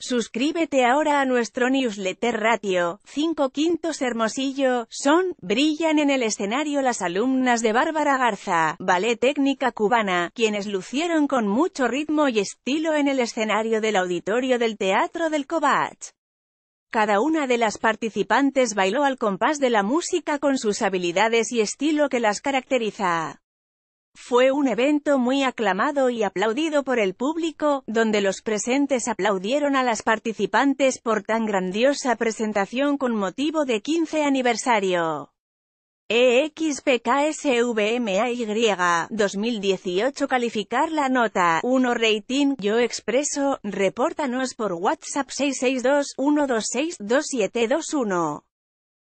Suscríbete ahora a nuestro newsletter Ratio, 5 quintos Hermosillo, son, brillan en el escenario las alumnas de Bárbara Garza, ballet técnica cubana, quienes lucieron con mucho ritmo y estilo en el escenario del auditorio del Teatro del Cobach. Cada una de las participantes bailó al compás de la música con sus habilidades y estilo que las caracteriza. Fue un evento muy aclamado y aplaudido por el público, donde los presentes aplaudieron a las participantes por tan grandiosa presentación con motivo de 15 aniversario. EXPKSVMAY 2018 calificar la nota 1 rating yo expreso repórtanos por WhatsApp 662 126 2721